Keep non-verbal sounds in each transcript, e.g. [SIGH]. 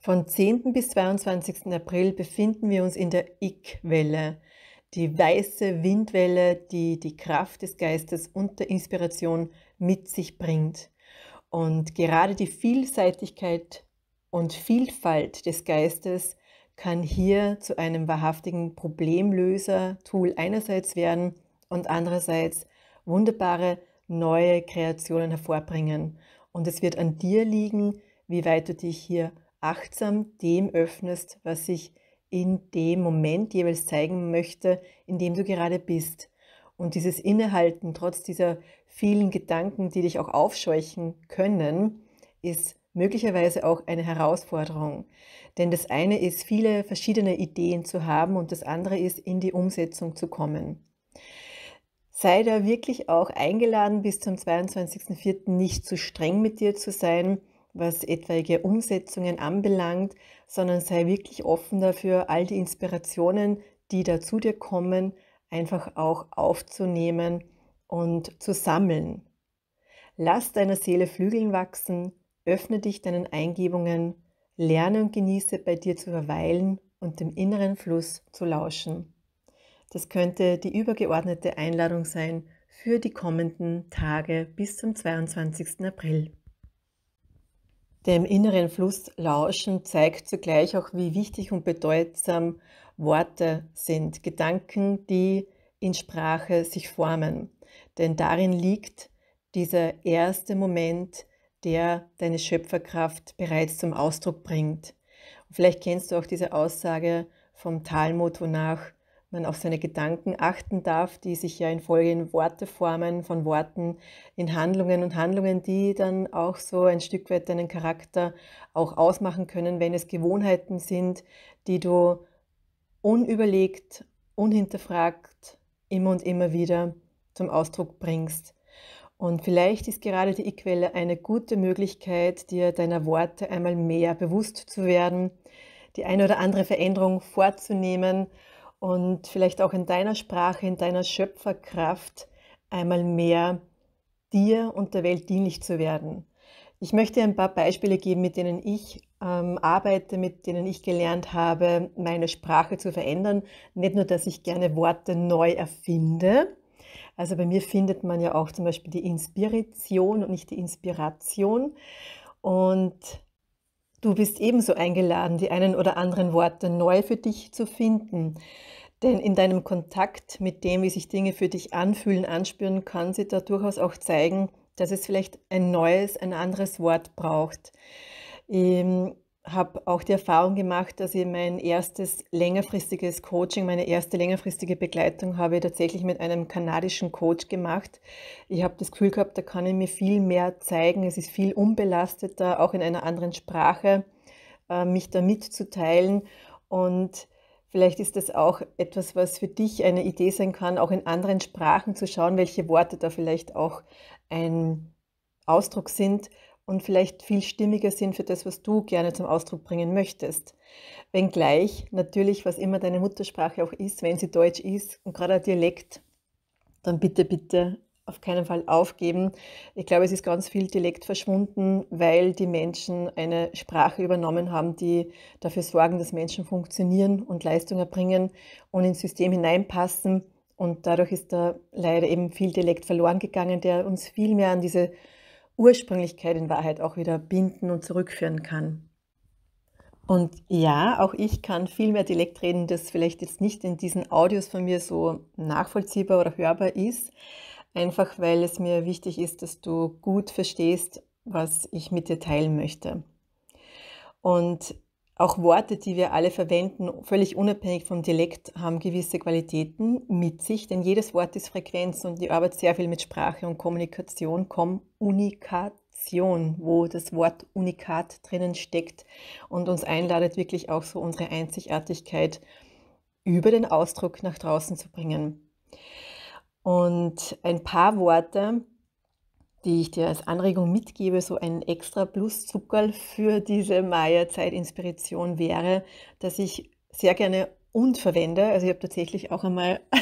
Von 10. bis 22. April befinden wir uns in der ick welle die weiße Windwelle, die die Kraft des Geistes und der Inspiration mit sich bringt. Und gerade die Vielseitigkeit und Vielfalt des Geistes kann hier zu einem wahrhaftigen Problemlöser-Tool einerseits werden und andererseits wunderbare neue Kreationen hervorbringen. Und es wird an dir liegen, wie weit du dich hier achtsam dem öffnest, was sich in dem Moment jeweils zeigen möchte, in dem du gerade bist. Und dieses Innehalten, trotz dieser vielen Gedanken, die dich auch aufscheuchen können, ist möglicherweise auch eine Herausforderung. Denn das eine ist, viele verschiedene Ideen zu haben und das andere ist, in die Umsetzung zu kommen. Sei da wirklich auch eingeladen, bis zum 22.04. nicht zu streng mit dir zu sein, was etwaige Umsetzungen anbelangt, sondern sei wirklich offen dafür, all die Inspirationen, die da zu dir kommen, einfach auch aufzunehmen und zu sammeln. Lass deiner Seele Flügeln wachsen, öffne dich deinen Eingebungen, lerne und genieße bei dir zu verweilen und dem inneren Fluss zu lauschen. Das könnte die übergeordnete Einladung sein für die kommenden Tage bis zum 22. April. Dem inneren Fluss lauschen zeigt zugleich auch, wie wichtig und bedeutsam Worte sind, Gedanken, die in Sprache sich formen. Denn darin liegt dieser erste Moment, der deine Schöpferkraft bereits zum Ausdruck bringt. Und vielleicht kennst du auch diese Aussage vom Talmud, wonach man auf seine Gedanken achten darf, die sich ja in Folge in Worte formen, von Worten in Handlungen und Handlungen, die dann auch so ein Stück weit deinen Charakter auch ausmachen können, wenn es Gewohnheiten sind, die du unüberlegt, unhinterfragt immer und immer wieder zum Ausdruck bringst. Und vielleicht ist gerade die I-Quelle eine gute Möglichkeit, dir deiner Worte einmal mehr bewusst zu werden, die eine oder andere Veränderung vorzunehmen und vielleicht auch in deiner Sprache, in deiner Schöpferkraft einmal mehr dir und der Welt dienlich zu werden. Ich möchte ein paar Beispiele geben, mit denen ich ähm, arbeite, mit denen ich gelernt habe, meine Sprache zu verändern. Nicht nur, dass ich gerne Worte neu erfinde. Also bei mir findet man ja auch zum Beispiel die Inspiration und nicht die Inspiration. Und Du bist ebenso eingeladen, die einen oder anderen Worte neu für dich zu finden. Denn in deinem Kontakt mit dem, wie sich Dinge für dich anfühlen, anspüren, kann sie da durchaus auch zeigen, dass es vielleicht ein neues, ein anderes Wort braucht. Ähm, habe auch die Erfahrung gemacht, dass ich mein erstes längerfristiges Coaching, meine erste längerfristige Begleitung habe ich tatsächlich mit einem kanadischen Coach gemacht. Ich habe das Gefühl gehabt, da kann ich mir viel mehr zeigen. Es ist viel unbelasteter, auch in einer anderen Sprache, äh, mich da mitzuteilen. Und vielleicht ist das auch etwas, was für dich eine Idee sein kann, auch in anderen Sprachen zu schauen, welche Worte da vielleicht auch ein Ausdruck sind und vielleicht viel stimmiger sind für das, was du gerne zum Ausdruck bringen möchtest. Wenngleich natürlich, was immer deine Muttersprache auch ist, wenn sie Deutsch ist und gerade ein Dialekt, dann bitte, bitte auf keinen Fall aufgeben. Ich glaube, es ist ganz viel Dialekt verschwunden, weil die Menschen eine Sprache übernommen haben, die dafür sorgen, dass Menschen funktionieren und Leistung erbringen und ins System hineinpassen. Und dadurch ist da leider eben viel Dialekt verloren gegangen, der uns viel mehr an diese Ursprünglichkeit in Wahrheit auch wieder binden und zurückführen kann. Und ja, auch ich kann viel mehr Dialekt reden, das vielleicht jetzt nicht in diesen Audios von mir so nachvollziehbar oder hörbar ist, einfach weil es mir wichtig ist, dass du gut verstehst, was ich mit dir teilen möchte. Und auch Worte, die wir alle verwenden, völlig unabhängig vom Dialekt, haben gewisse Qualitäten mit sich, denn jedes Wort ist Frequenz und die Arbeit sehr viel mit Sprache und Kommunikation, Kommunikation, wo das Wort Unikat drinnen steckt und uns einladet, wirklich auch so unsere Einzigartigkeit über den Ausdruck nach draußen zu bringen. Und ein paar Worte, die ich dir als Anregung mitgebe, so ein extra Pluszuckerl für diese Maya-Zeit-Inspiration wäre, dass ich sehr gerne und verwende. Also ich habe tatsächlich auch einmal [LAUGHS]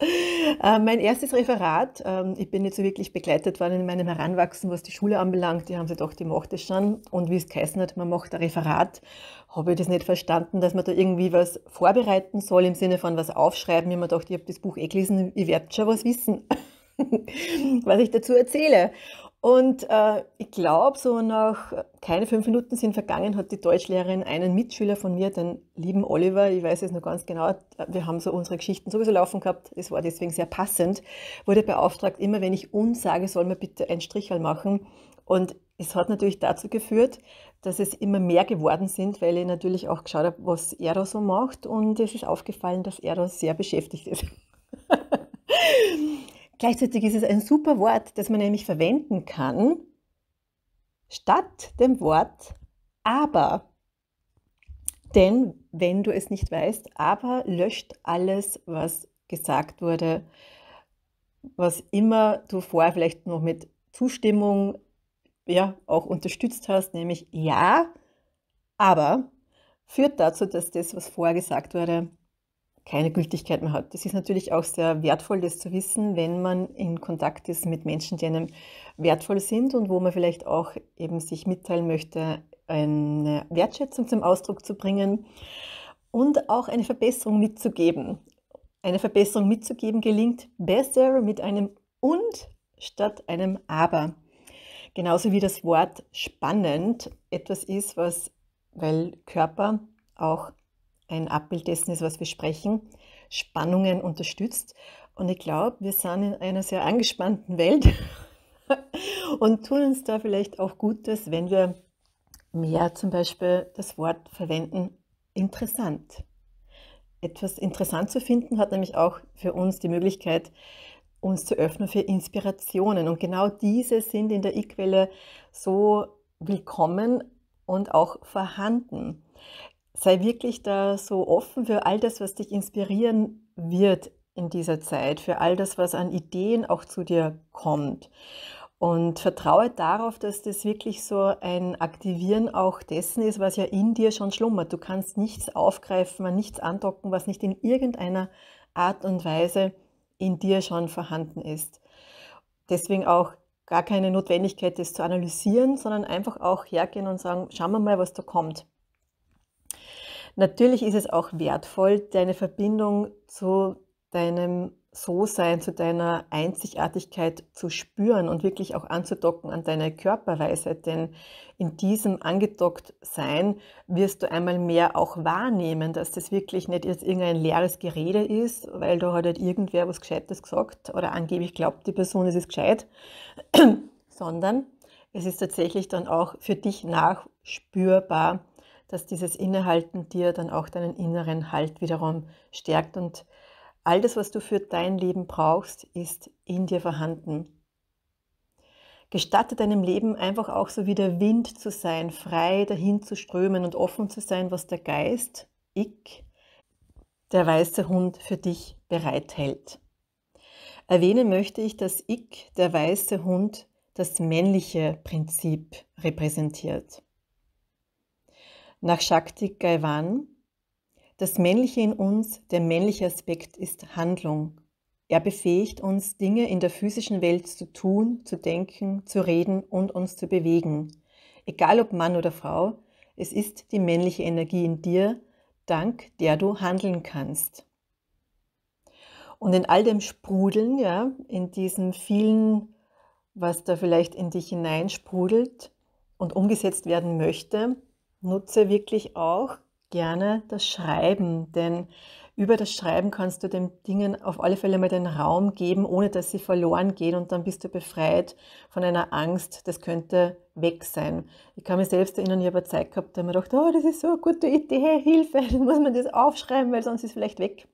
äh, mein erstes Referat. Ähm, ich bin jetzt so wirklich begleitet worden in meinem Heranwachsen, was die Schule anbelangt. Die haben sie doch, die macht es schon. Und wie es geheißen hat, man macht ein Referat, habe ich das nicht verstanden, dass man da irgendwie was vorbereiten soll, im Sinne von was aufschreiben. Ich habe mir gedacht, ich habe das Buch eh gelesen, ich werde schon was wissen. [LAUGHS] [LAUGHS] was ich dazu erzähle. Und äh, ich glaube, so nach äh, keine fünf Minuten sind vergangen, hat die Deutschlehrerin einen Mitschüler von mir, den lieben Oliver, ich weiß es noch ganz genau, wir haben so unsere Geschichten sowieso laufen gehabt, es war deswegen sehr passend, wurde beauftragt, immer wenn ich uns sage, soll man bitte ein Strichel machen. Und es hat natürlich dazu geführt, dass es immer mehr geworden sind, weil ich natürlich auch geschaut habe, was er da so macht. Und es ist aufgefallen, dass er da sehr beschäftigt ist. [LAUGHS] Gleichzeitig ist es ein super Wort, das man nämlich verwenden kann, statt dem Wort aber. Denn wenn du es nicht weißt, aber löscht alles, was gesagt wurde, was immer du vorher vielleicht noch mit Zustimmung ja, auch unterstützt hast, nämlich ja, aber führt dazu, dass das, was vorher gesagt wurde, keine Gültigkeit mehr hat. Das ist natürlich auch sehr wertvoll, das zu wissen, wenn man in Kontakt ist mit Menschen, die einem wertvoll sind und wo man vielleicht auch eben sich mitteilen möchte, eine Wertschätzung zum Ausdruck zu bringen und auch eine Verbesserung mitzugeben. Eine Verbesserung mitzugeben gelingt besser mit einem und statt einem aber. Genauso wie das Wort spannend etwas ist, was, weil Körper auch ein Abbild dessen ist, was wir sprechen, Spannungen unterstützt. Und ich glaube, wir sind in einer sehr angespannten Welt [LAUGHS] und tun uns da vielleicht auch Gutes, wenn wir mehr zum Beispiel das Wort verwenden, interessant. Etwas interessant zu finden hat nämlich auch für uns die Möglichkeit, uns zu öffnen für Inspirationen. Und genau diese sind in der I-Quelle so willkommen und auch vorhanden sei wirklich da so offen für all das, was dich inspirieren wird in dieser Zeit, für all das, was an Ideen auch zu dir kommt. Und vertraue darauf, dass das wirklich so ein Aktivieren auch dessen ist, was ja in dir schon schlummert. Du kannst nichts aufgreifen, nichts andocken, was nicht in irgendeiner Art und Weise in dir schon vorhanden ist. Deswegen auch gar keine Notwendigkeit, das zu analysieren, sondern einfach auch hergehen und sagen, schauen wir mal, was da kommt. Natürlich ist es auch wertvoll, deine Verbindung zu deinem So-Sein, zu deiner Einzigartigkeit zu spüren und wirklich auch anzudocken an deine Körperweise, denn in diesem angedockt Sein wirst du einmal mehr auch wahrnehmen, dass das wirklich nicht jetzt irgendein leeres Gerede ist, weil da hat halt irgendwer was Gescheites gesagt oder angeblich glaubt die Person, es ist gescheit, [CLEARS THROAT] sondern es ist tatsächlich dann auch für dich nachspürbar, dass dieses Innehalten dir dann auch deinen inneren Halt wiederum stärkt. Und all das, was du für dein Leben brauchst, ist in dir vorhanden. Gestatte deinem Leben einfach auch so wie der Wind zu sein, frei dahin zu strömen und offen zu sein, was der Geist, ich, der weiße Hund für dich bereithält. Erwähnen möchte ich, dass ich, der weiße Hund, das männliche Prinzip repräsentiert nach Shakti Gaivan, das Männliche in uns, der männliche Aspekt ist Handlung. Er befähigt uns, Dinge in der physischen Welt zu tun, zu denken, zu reden und uns zu bewegen. Egal ob Mann oder Frau, es ist die männliche Energie in dir, dank der du handeln kannst. Und in all dem Sprudeln, ja, in diesem vielen, was da vielleicht in dich hineinsprudelt und umgesetzt werden möchte, nutze wirklich auch gerne das Schreiben, denn über das Schreiben kannst du den Dingen auf alle Fälle mal den Raum geben, ohne dass sie verloren gehen und dann bist du befreit von einer Angst, das könnte weg sein. Ich kann mich selbst erinnern, ich habe eine Zeit gehabt, da habe ich mir gedacht, oh, das ist so eine gute Idee, [LAUGHS] Hilfe, dann muss man das aufschreiben, weil sonst ist es vielleicht weg.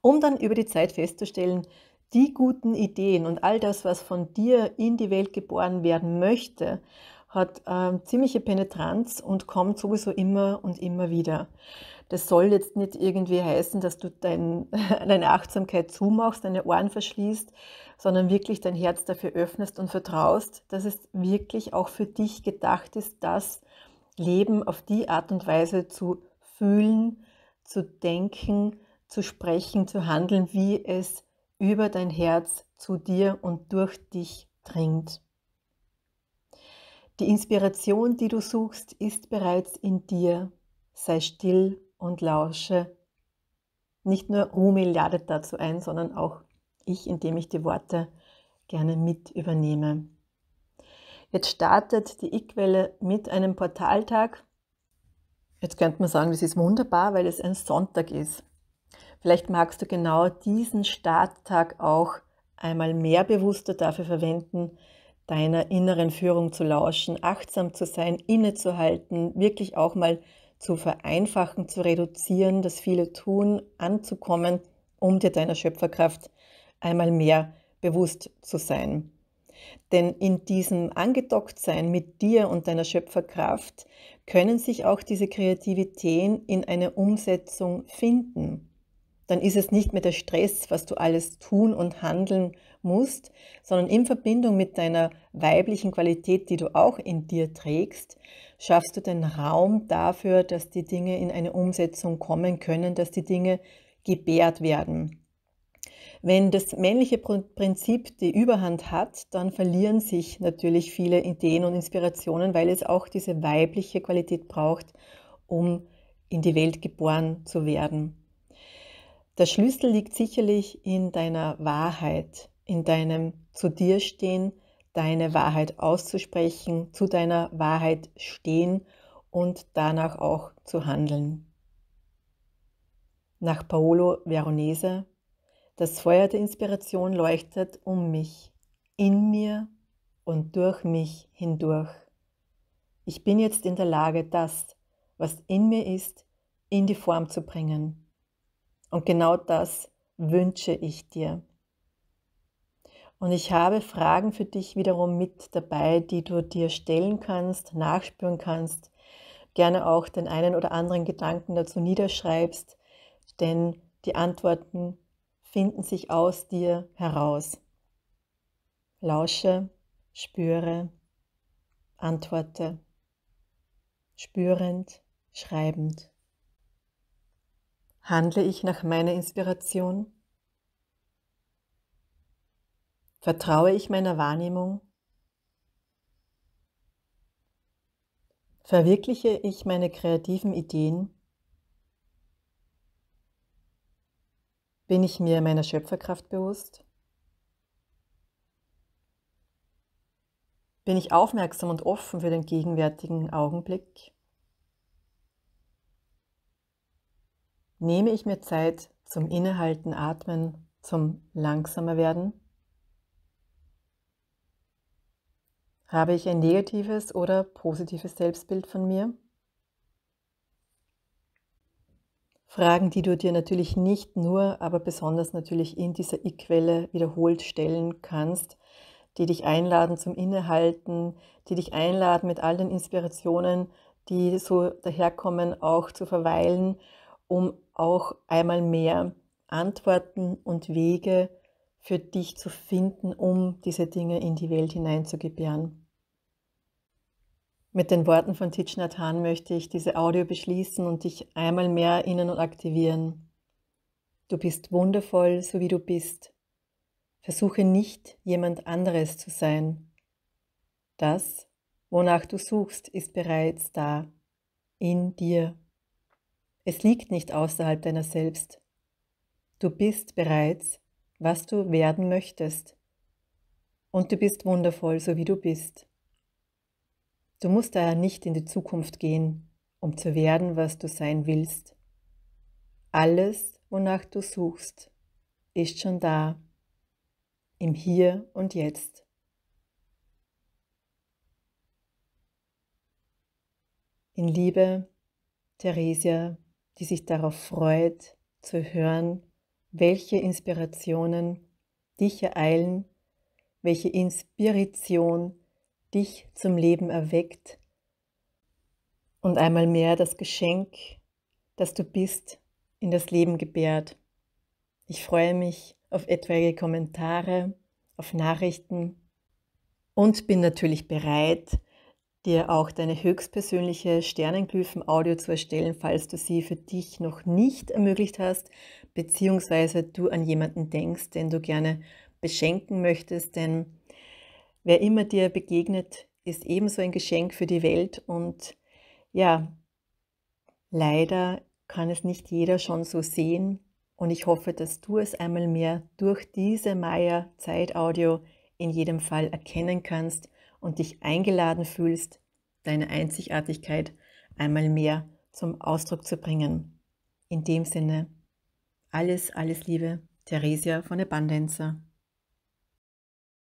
Um dann über die Zeit festzustellen, die guten Ideen und all das, was von dir in die Welt geboren werden möchte, hat ähm, ziemliche Penetranz und kommt sowieso immer und immer wieder. Das soll jetzt nicht irgendwie heißen, dass du dein, [LAUGHS] deine Achtsamkeit zumachst, deine Ohren verschließt, sondern wirklich dein Herz dafür öffnest und vertraust, dass es wirklich auch für dich gedacht ist, das Leben auf die Art und Weise zu fühlen, zu denken, zu sprechen, zu handeln, wie es über dein Herz zu dir und durch dich dringt. Die Inspiration, die du suchst, ist bereits in dir. Sei still und lausche. Nicht nur Rumi ladet dazu ein, sondern auch ich, indem ich die Worte gerne mit übernehme. Jetzt startet die ich quelle mit einem Portaltag. Jetzt könnte man sagen, das ist wunderbar, weil es ein Sonntag ist. Vielleicht magst du genau diesen Starttag auch einmal mehr bewusster dafür verwenden, deiner inneren Führung zu lauschen, achtsam zu sein, innezuhalten, wirklich auch mal zu vereinfachen, zu reduzieren, das viele tun, anzukommen, um dir deiner Schöpferkraft einmal mehr bewusst zu sein. Denn in diesem Angedocktsein mit dir und deiner Schöpferkraft können sich auch diese Kreativitäten in eine Umsetzung finden. Dann ist es nicht mehr der Stress, was du alles tun und handeln musst, sondern in Verbindung mit deiner weiblichen Qualität, die du auch in dir trägst, schaffst du den Raum dafür, dass die Dinge in eine Umsetzung kommen können, dass die Dinge gebärt werden. Wenn das männliche Prinzip die Überhand hat, dann verlieren sich natürlich viele Ideen und Inspirationen, weil es auch diese weibliche Qualität braucht, um in die Welt geboren zu werden. Der Schlüssel liegt sicherlich in deiner Wahrheit in deinem zu dir stehen, deine Wahrheit auszusprechen, zu deiner Wahrheit stehen und danach auch zu handeln. Nach Paolo Veronese, das Feuer der Inspiration leuchtet um mich, in mir und durch mich hindurch. Ich bin jetzt in der Lage, das, was in mir ist, in die Form zu bringen. Und genau das wünsche ich dir und ich habe Fragen für dich wiederum mit dabei, die du dir stellen kannst, nachspüren kannst, gerne auch den einen oder anderen Gedanken dazu niederschreibst, denn die Antworten finden sich aus dir heraus. Lausche, spüre, antworte, spürend, schreibend. Handle ich nach meiner Inspiration? Vertraue ich meiner Wahrnehmung? Verwirkliche ich meine kreativen Ideen? Bin ich mir meiner Schöpferkraft bewusst? Bin ich aufmerksam und offen für den gegenwärtigen Augenblick? Nehme ich mir Zeit zum Innehalten, Atmen, zum langsamer werden? Habe ich ein negatives oder positives Selbstbild von mir? Fragen, die du dir natürlich nicht nur, aber besonders natürlich in dieser i quelle wiederholt stellen kannst, die dich einladen zum Innehalten, die dich einladen mit all den Inspirationen, die so daherkommen, auch zu verweilen, um auch einmal mehr Antworten und Wege für dich zu finden, um diese Dinge in die Welt hineinzugebären. Mit den Worten von Thich Nhat Hanh möchte ich diese Audio beschließen und dich einmal mehr innen und aktivieren. Du bist wundervoll, so wie du bist. Versuche nicht, jemand anderes zu sein. Das, wonach du suchst, ist bereits da, in dir. Es liegt nicht außerhalb deiner selbst. Du bist bereits, was du werden möchtest. Und du bist wundervoll, so wie du bist. Du musst daher nicht in die Zukunft gehen, um zu werden, was du sein willst. Alles, wonach du suchst, ist schon da, im Hier und Jetzt. In Liebe, Theresia, die sich darauf freut, zu hören, welche Inspirationen dich ereilen, welche Inspiration dich zum Leben erweckt und einmal mehr das Geschenk, das du bist, in das Leben gebärt. Ich freue mich auf etwaige Kommentare, auf Nachrichten und bin natürlich bereit, dir auch deine höchstpersönliche Sternenglyphen-Audio zu erstellen, falls du sie für dich noch nicht ermöglicht hast, beziehungsweise du an jemanden denkst, den du gerne beschenken möchtest, denn Wer immer dir begegnet, ist ebenso ein Geschenk für die Welt. Und ja, leider kann es nicht jeder schon so sehen. Und ich hoffe, dass du es einmal mehr durch diese maya Zeitaudio in jedem Fall erkennen kannst und dich eingeladen fühlst, deine Einzigartigkeit einmal mehr zum Ausdruck zu bringen. In dem Sinne, alles, alles Liebe, Theresia von der Bandenzer.